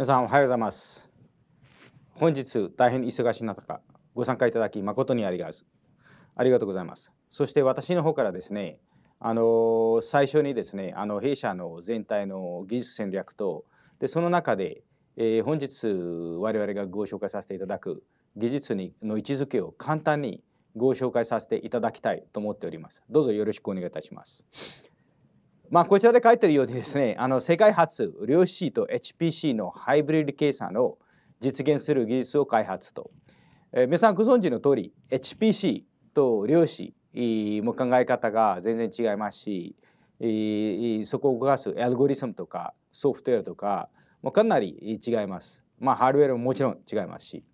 皆さんおはようございます。本日大変忙しい中、ご参加いただき誠にありがとうありがとうございます。そして私の方からですね、あの最初にですね、あの弊社の全体の技術戦略とでその中で、えー、本日我々がご紹介させていただく技術にの位置づけを簡単にご紹介させていただきたいと思っております。どうぞよろしくお願いいたします。まあ、こちらで書いてるようにですね あの世界初量子と HPC のハイブリッド計算を実現する技術を開発と、えー、皆さんご存知の通り HPC と量子も考え方が全然違いますし、えー、そこを動かすアルゴリズムとかソフトウェアとかもかなり違います。まあ、ハードウェアももちろん違いますし。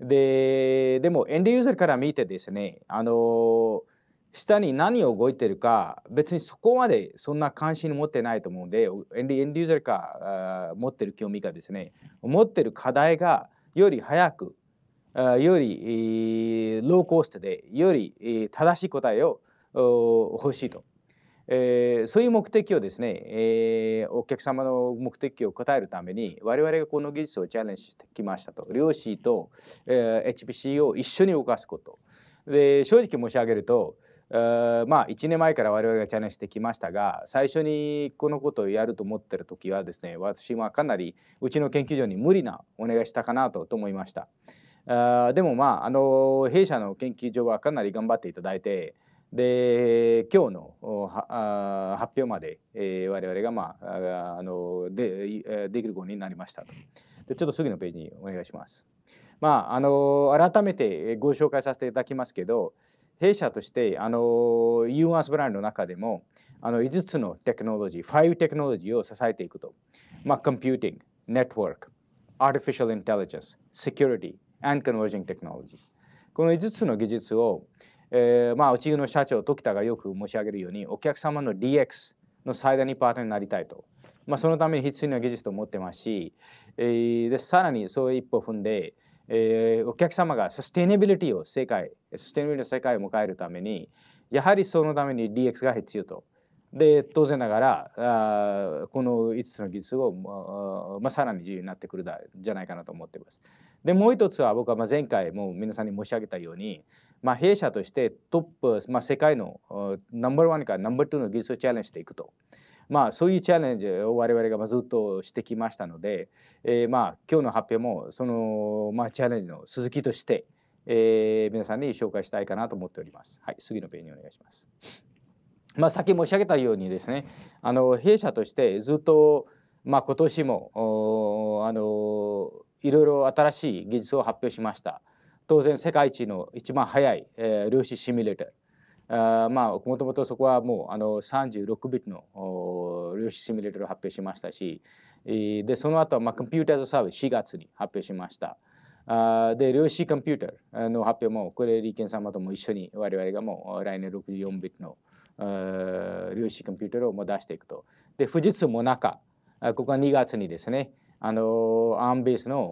ででもエンィユーザーから見てですねあの下に何を動いてるか別にそこまでそんな関心持ってないと思うんでエンディユーザーか持ってる興味がですね持ってる課題がより早くよりローコーストでより正しい答えを欲しいと、えー、そういう目的をですね、えー、お客様の目的を答えるために我々がこの技術をチャレンジしてきましたと量子と、えー、HPC を一緒に動かすことで正直申し上げるとまあ1年前から我々がチャレンジしてきましたが最初にこのことをやると思ってる時はですね私はかなりうちの研究所に無理なお願いしたかなと思いました。あでもまああの弊社の研究所はかなり頑張っていただいてで今日の発表まで、えー、我々が、まあ、あのでできることになりましたとでちょっと次のページにお願いします。まあ、あの改めてご紹介させていただきますけど弊社としてあのユーアスブランドの中でもあの5つのテクノロジー5テクノロジーを支えていくと、まあ、コンピューティングネットワークアーティフィシャルインテリジェンス、セキュリティ、e ン u r ジン y and c o n この5つの技術を、えー、まあうちの社長時田がよく申し上げるようにお客様の DX の最大にパートナーになりたいと、まあ、そのために必要な技術と思ってますし、えー、でさらにそういう一歩踏んでえー、お客様がサステナビリティを世界サステナビリティの世界を迎えるためにやはりそのために DX が必要と。で当然ながらあこの5つの技術を、まあ、さらに重要になってくるだじゃないかなと思っています。でもう一つは僕はま前回も皆さんに申し上げたように、まあ、弊社としてトップ、まあ、世界のナンバーワンからナンバーツーの技術をチャレンジしていくと。まあ、そういうチャレンジを我々がずっとしてきましたので、えー、まあ今日の発表もその、まあ、チャレンジの続きとして、えー、皆さんに紹介したいかなと思っております。はい、次のページお願いします。まあ、先申し上げたようにですねあの弊社としてずっと、まあ、今年もあのいろいろ新しい技術を発表しました。当然世界一の一番速い、えー、量子シミュレーターあまあもともとそこはもうあの36ビットの量子シミュレーターを発表しましたしでその後まあコンピューターズサービス4月に発表しました。あで量子コンピューターの発表もこれ李健様とも一緒に我々がもう来年64ビットの量子コンピューターをも出していくと。で富士通も中ここは2月にですねあのアームベースの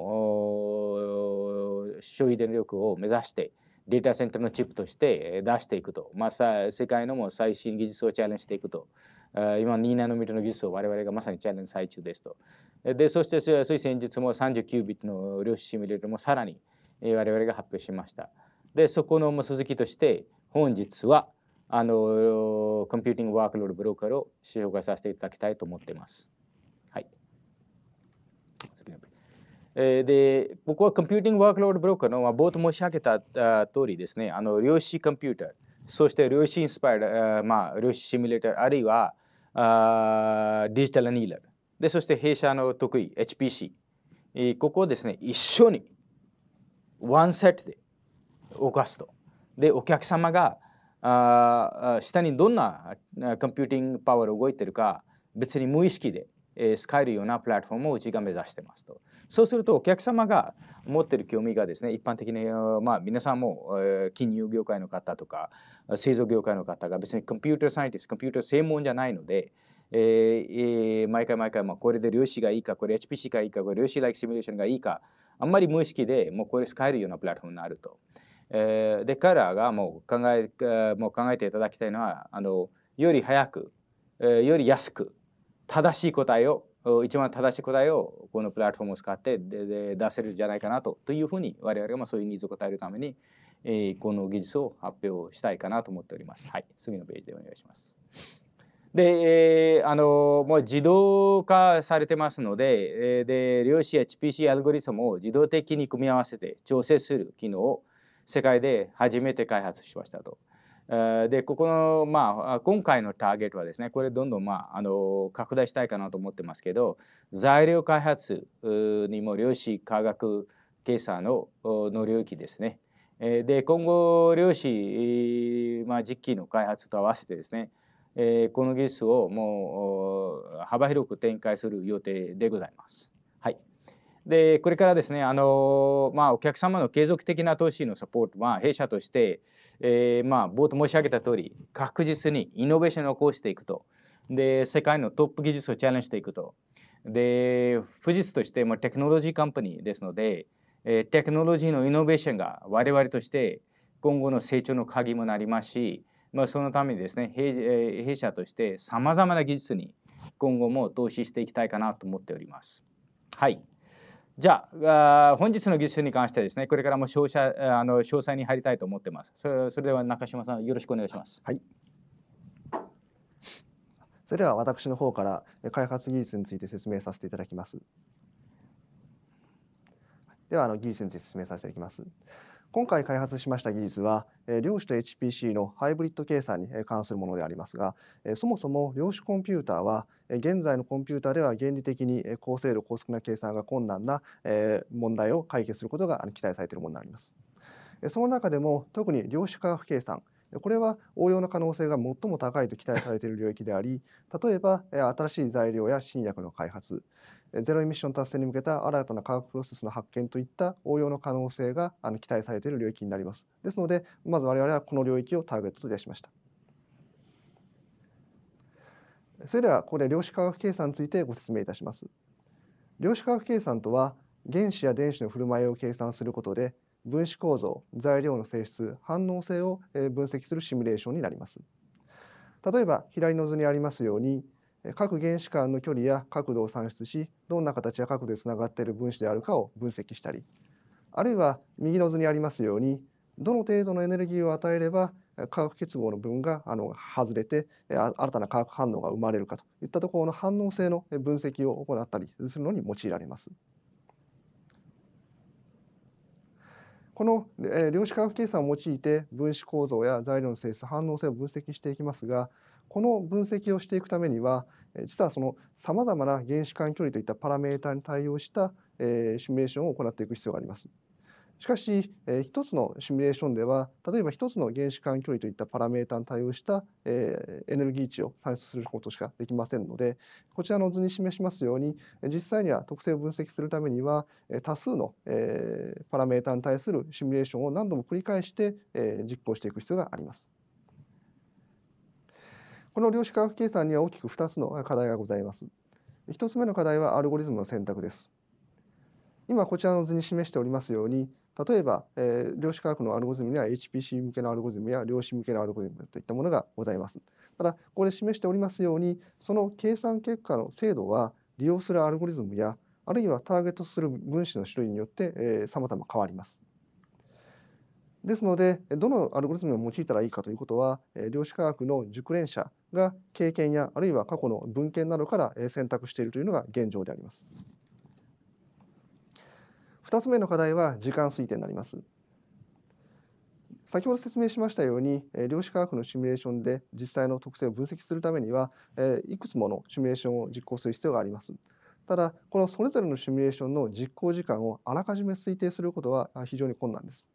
消費電力を目指して、データセンターのチップとして出していくと、まあ、さ世界のも最新技術をチャレンジしていくと今2ナノメートの技術を我々がまさにチャレンジ最中ですとでそしてつい先日も39ビットの量子シミュレートもさらに我々が発表しましたでそこの続きとして本日はあのコンピューティングワークロードブローカーを紹介させていただきたいと思っています。で僕はコンピューティングワークロードブローカーの、まあ、冒頭申し上げた通りですねあの量子コンピューターそして量子インスパイア、まあ、量子シミュレーターあるいはあデジタルアニーラーでそして弊社の得意 HPC ここをですね一緒にワンセットで動かすとでお客様があ下にどんなコンピューティングパワーが動いてるか別に無意識で使えるようなプラットフォームをうちが目指してますと。そうするとお客様が持ってる興味がですね一般的に、まあ、皆さんも、えー、金融業界の方とか製造業界の方が別にコンピューターサイエンティストコンピューター専門じゃないので、えーえー、毎回毎回、まあ、これで量子がいいかこれ HPC がいいかこれ量子ライクシミュレーションがいいかあんまり無意識でもうこれ使えるようなプラットフォームになると。えー、で彼らがもう考えもう考えていただきたいのはあのより早く、えー、より安く正しい答えを一番正しい答えをこのプラットフォームを使ってで出せるんじゃないかなとというふうに我々がまあそういうニーズを答えるために、えー、この技術を発表したいかなと思っております。はい、次のページでお願いします。で、えー、あのもう自動化されてますので、えで量子や HPC アルゴリズムを自動的に組み合わせて調整する機能を世界で初めて開発しましたと。でここの、まあ、今回のターゲットはですねこれどんどん、まあ、あの拡大したいかなと思ってますけど材料開発にも量子科学計算のの領域ですね。で今後量子、まあ、実機の開発と合わせてですねこの技術をもう幅広く展開する予定でございます。でこれからですねあの、まあ、お客様の継続的な投資のサポートは弊社として、えーまあ、冒頭申し上げた通り確実にイノベーションを起こしていくとで世界のトップ技術をチャレンジしていくとで富士としてもテクノロジーカンパニーですので、えー、テクノロジーのイノベーションが我々として今後の成長の鍵もなりますし、まあ、そのためにですね弊,、え弊社としてさまざまな技術に今後も投資していきたいかなと思っております。はいじゃあ本日の技術に関してですねこれからも詳細あの詳細に入りたいと思ってますそれそれでは中島さんよろしくお願いしますはいそれでは私の方から開発技術について説明させていただきますではあの技術について説明させていただきます今回開発しました技術は量子と HPC のハイブリッド計算に関するものでありますがそもそも量子コンピューターは現在のコンピューターでは原理的に高精度高速な計算が困難な問題を解決することが期待されているものになります。その中でも特に量子化学計算これは応用の可能性が最も高いと期待されている領域であり例えば新しい材料や新薬の開発ゼロエミッション達成に向けた新たな化学プロセスの発見といった応用の可能性があの期待されている領域になります。ですのでまず我々はこの領域をターゲットと出しました。それではここで量子化学計算についてご説明いたします。量子化学計算とは原子や電子の振る舞いを計算することで分子構造、材料の性質、反応性を分析するシミュレーションになります。例えば左の図にありますように各原子間の距離や角度を算出しどんな形や角度でつながっている分子であるかを分析したりあるいは右の図にありますようにどの程度のエネルギーを与えれば化学結合の分があの外れて新たな化学反応が生まれるかといったところの反応性の分析を行ったりするのに用いられます。この量子化学計算を用いて分子構造や材料の性質反応性を分析していきますがこの分析をしていくためには実はそのさまざまな原子間距離といったパラメータに対応した、えシミュレーションを行っていく必要があります。しかし、え一つのシミュレーションでは例えば一つの原子間距離といったパラメータに対応した、えエネルギー値を算出することしかできませんのでこちらの図に示しますように実際には特性を分析するためには多数の、えパラメータに対するシミュレーションを何度も繰り返して、え実行していく必要があります。この量子科学計算には大きく2つの課題がございます。1つ目の課題はアルゴリズムの選択です。今こちらの図に示しておりますように例えば、えー、量子科学のアルゴリズムには HPC 向けのアルゴリズムや量子向けのアルゴリズムといったものがございます。ただここで示しておりますようにその計算結果の精度は利用するアルゴリズムやあるいはターゲットする分子の種類によってえー、様々変わります。ですのでどのアルゴリズムを用いたらいいかということは、え量子科学の熟練者が経験やあるいは過去の文献などから選択しているというのが現状であります。2つ目の課題は時間推定になります。先ほど説明しましたように量子科学のシミュレーションで実際の特性を分析するためにはいくつものシミュレーションを実行する必要があります。ただこのそれぞれのシミュレーションの実行時間をあらかじめ推定することは非常に困難です。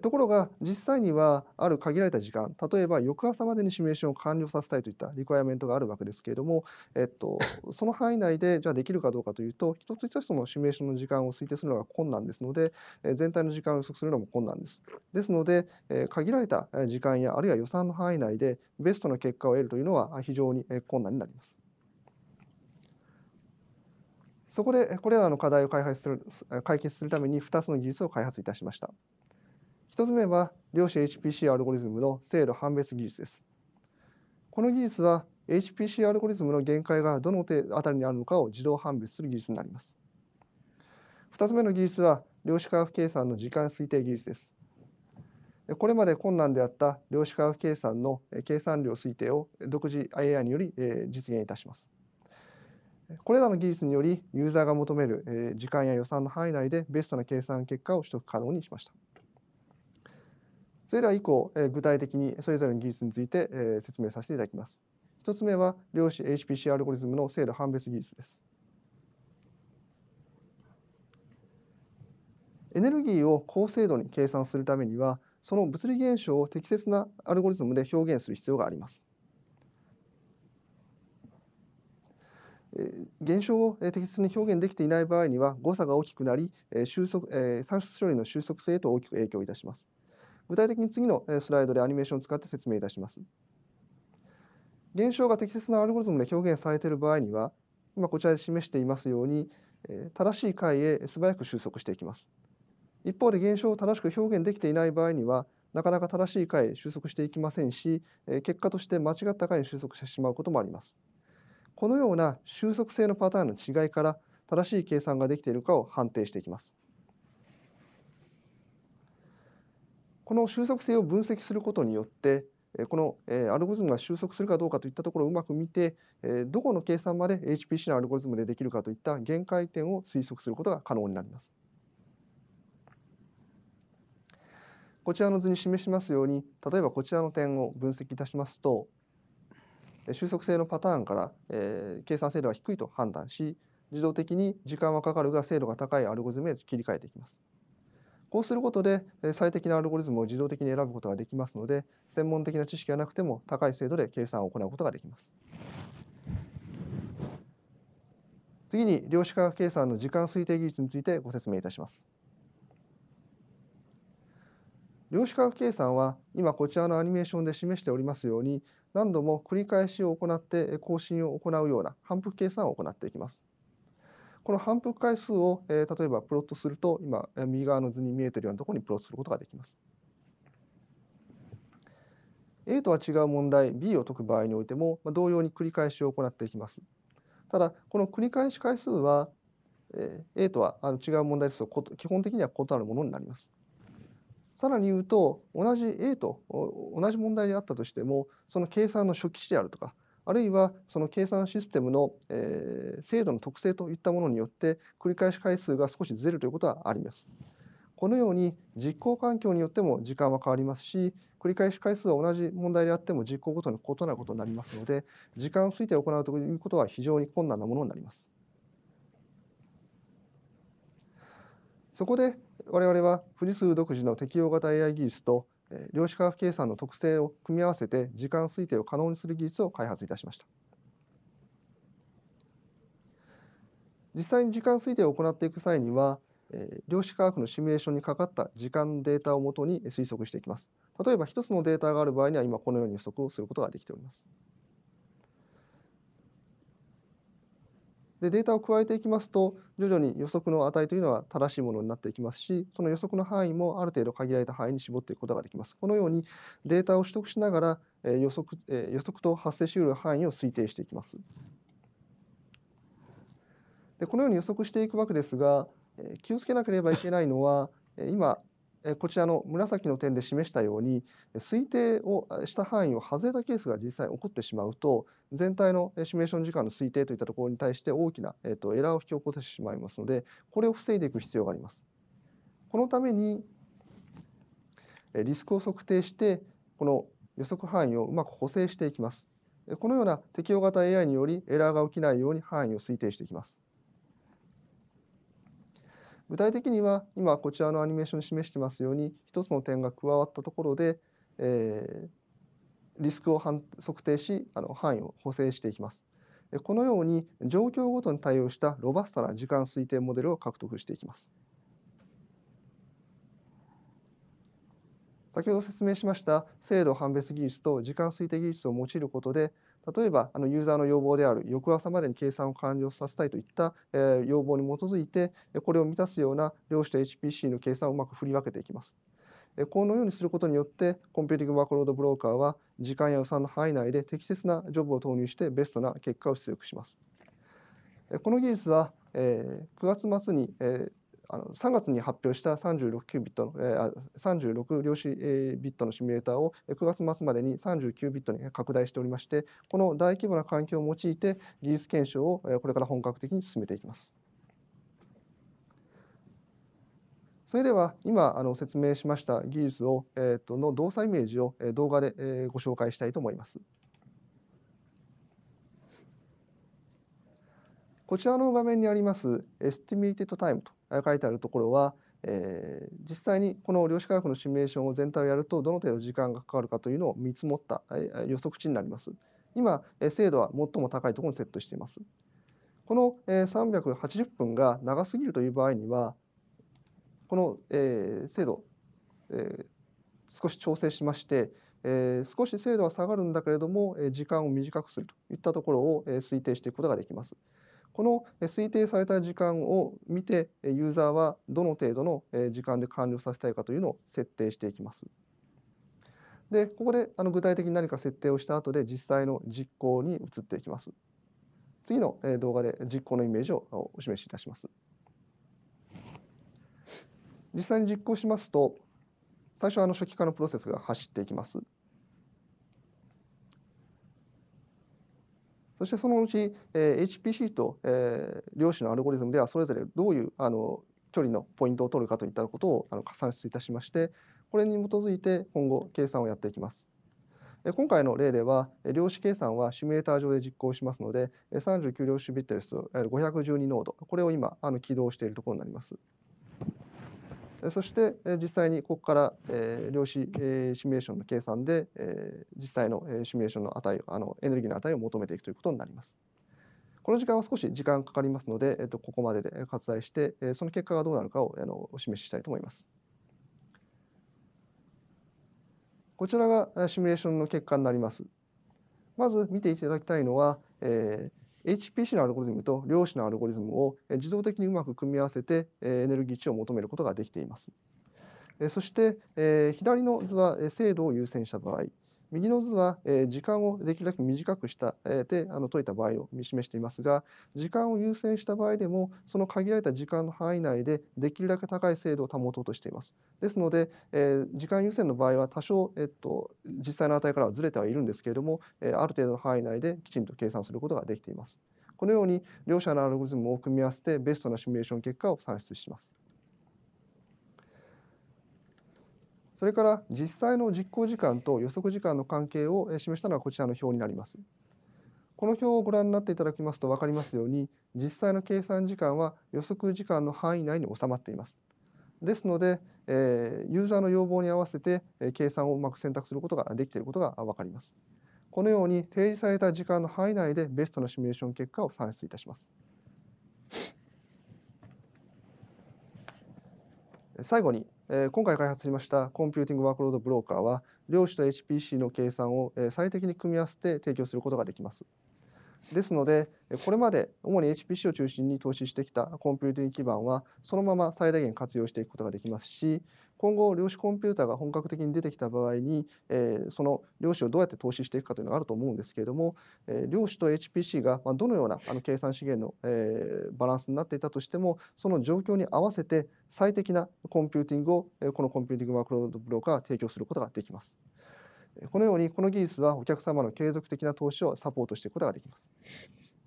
ところが実際にはある限られた時間例えば翌朝までにシミュレーションを完了させたいといったリクエアメントがあるわけですけれども、えっと、その範囲内でじゃあできるかどうかというと一つ一つのシミュレーションの時間を推定するのが困難ですので、え全体の時間を予測するのも困難です。ですので、え限られた時間やあるいは予算の範囲内でベストな結果を得るというのは非常に困難になります。そこでこれらの課題を開発する解決するために2つの技術を開発いたしました。1つ目は量子 HPC アルゴリズムの精度判別技術です。この技術は HPC アルゴリズムの限界がどのあたりにあるのかを自動判別する技術になります。2つ目の技術は量子化学計算の時間推定技術です。これまで困難であった量子化学計算の計算量推定を独自 AI により実現いたします。これらの技術によりユーザーが求める時間や予算の範囲内でベストな計算結果を取得可能にしました。それでは以降、え具体的にそれぞれの技術について、え説明させていただきます。一つ目は量子 HPC アルゴリズムの精度判別技術です。エネルギーを高精度に計算するためにはその物理現象を適切なアルゴリズムで表現する必要があります。現象を適切に表現できていない場合には誤差が大きくなり収束算出処理の収束性へと大きく影響いたします。具体的に次のスライドでアニメーションを使って説明いたします。現象が適切なアルゴリズムで表現されている場合には今こちらで示していますように正しい解へ素早く収束していきます。一方で現象を正しく表現できていない場合にはなかなか正しい解へ収束していきませんし結果として間違った解に収束してしまうこともあります。このような収束性のパターンの違いから正しい計算ができているかを判定していきます。この収束性を分析することによってこのアルゴリズムが収束するかどうかといったところをうまく見てどこの計算まで HPC のアルゴリズムでできるかといった限界点を推測することが可能になります。こちらの図に示しますように例えばこちらの点を分析いたしますと収束性のパターンから、えー、計算精度が低いと判断し自動的に時間はかかるが精度が高いアルゴリズムへ切り替えていきます。こうすることで最適なアルゴリズムを自動的に選ぶことができますので専門的な知識がなくても高い精度で計算を行うことができます。次に量子化学計算の時間推定技術についてご説明いたします。量子化学計算は今こちらのアニメーションで示しておりますように何度も繰り返しを行って更新を行うような反復計算を行っていきます。この反復回数を、えー、例えばプロットすると今右側の図に見えているようなところにプロットすることができます。A とは違う問題 B を解く場合においても、まあ、同様に繰り返しを行っていきます。ただこの繰り返し回数は、えー、A とはあの違う問題ですと基本的には異なるものになります。さらに言うと同じ A と同じ問題であったとしてもその計算の初期値であるとかあるいはその計算システムの、え精度の特性といったものによって繰り返し回数が少しずれるということはあります。このように実行環境によっても時間は変わりますし繰り返し回数は同じ問題であっても実行ごとに異なることになりますので時間を推定を行うということは非常に困難なものになります。そこで我々は富士通独自の適用型 AI 技術と量子化学計算の特性を組み合わせて時間推定を可能にする技術を開発いたしました。実際に時間推定を行っていく際には、え量子化学のシミュレーションにかかった時間データをもとに推測していきます。例えば1つのデータがある場合には今このように予測をすることができております。でデータを加えていきますと徐々に予測の値というのは正しいものになっていきますしその予測の範囲もある程度限られた範囲に絞っていくことができます。このようにデータを取得しながら、え予測、え予測と発生しうる範囲を推定していきます。でこのように予測していくわけですが、え気をつけなければいけないのは、え今こちらの紫の点で示したように推定をした範囲を外れたケースが実際起こってしまうと全体のシミュレーション時間の推定といったところに対して大きな、えー、とエラーを引き起こしてしまいますのでこれを防いでいく必要があります。このためにリスクを測定してこの予測範囲をうまく補正していきます。このような適用型 AI によりエラーが起きないように範囲を推定していきます。具体的には今こちらのアニメーションに示してますように一つの点が加わったところで、えー、リスクを測定しあの範囲を補正していきます。このように状況ごとに対応したロバスタな時間推定モデルを獲得していきます。先ほど説明しました精度判別技術と時間推定技術を用いることで例えばあのユーザーの要望である翌朝までに計算を完了させたいといった、えー、要望に基づいてこれを満たすような量子と HPC の計算をうまく振り分けていきます。このようにすることによってコンピューティングワークロードブローカーは時間や予算の範囲内で適切なジョブを投入してベストな結果を出力します。この技術は9月末にあの3月に発表した36キュービットの、えー、36量子、えー、ビットのシミュレーターを9月末までに39ビットに拡大しておりましてこの大規模な環境を用いて技術検証をこれから本格的に進めていきます。それでは今あの説明しました技術を、えー、との動作イメージを動画でご紹介したいと思います。こちらの画面にあります Estimated Time と書いてあるところは、えー、実際にこの量子化学のシミュレーションを全体をやるとどの程度時間がかかるかというのを見積もった、え予測値になります。今、え精度は最も高いところにセットしています。この、え380分が長すぎるという場合にはこの、え精度、えー、少し調整しまして、えー、少し精度は下がるんだけれども、え時間を短くするといったところを、え推定していくことができます。この推定された時間を見てユーザーはどの程度の時間で完了させたいかというのを設定していきます。でここであの具体的に何か設定をした後で実際の実行に移っていきます。次の動画で実行のイメージをお示しいたします。実際に実行しますと最初はあの初期化のプロセスが走っていきます。そしてそのうち、えー、HPC と、えー、量子のアルゴリズムではそれぞれどういうあの距離のポイントを取るかといったことをあの算出いたしましてこれに基づいて今後計算をやっていきます。今回の例では量子計算はシミュレーター上で実行しますので39量子ビットレス512ノードこれを今あの起動しているところになります。そして実際にここから量子シミュレーションの計算で実際のシミュレーションの値あのエネルギーの値を求めていくということになります。この時間は少し時間かかりますので、えっと、ここまでで割愛して、その結果がどうなるかをあのお示ししたいと思います。こちらがシミュレーションの結果になります。まず見ていただきたいのは、えー、HPC のアルゴリズムと量子のアルゴリズムを自動的にうまく組み合わせてエネルギー値を求めることができています。そして左の図は精度を優先した場合右の図は、え時間をできるだけ短くした、えであの解いた場合を示していますが時間を優先した場合でもその限られた時間の範囲内でできるだけ高い精度を保とうとしています。ですので、え時間優先の場合は多少、えっと、実際の値からはずれてはいるんですけれども、えある程度の範囲内できちんと計算することができています。このように両者のアルゴリズムを組み合わせてベストなシミュレーション結果を算出します。それから実際の実行時間と予測時間の関係を示したのはこちらの表になります。この表をご覧になっていただきますと分かりますように実際の計算時間は予測時間の範囲内に収まっています。ですので、えユーザーの要望に合わせて、え計算をうまく選択することができていることが分かります。このように提示された時間の範囲内でベストなシミュレーション結果を算出いたします。最後にえ今回開発しましたコンピューティングワークロードブローカーは量子と HPC の計算を、え最適に組み合わせて提供することができます。ですのでこれまで主に HPC を中心に投資してきたコンピューティング基盤はそのまま最大限活用していくことができますし今後量子コンピューターが本格的に出てきた場合に、えー、その量子をどうやって投資していくかというのがあると思うんですけれども、えー、量子と HPC がまどのようなあの計算資源の、えー、バランスになっていたとしてもその状況に合わせて最適なコンピューティングを、えこのコンピューティングマクロードブローカーは提供することができます。このようにこの技術はお客様の継続的な投資をサポートしていくことができます。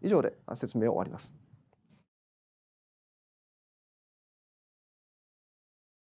以上で説明を終わります。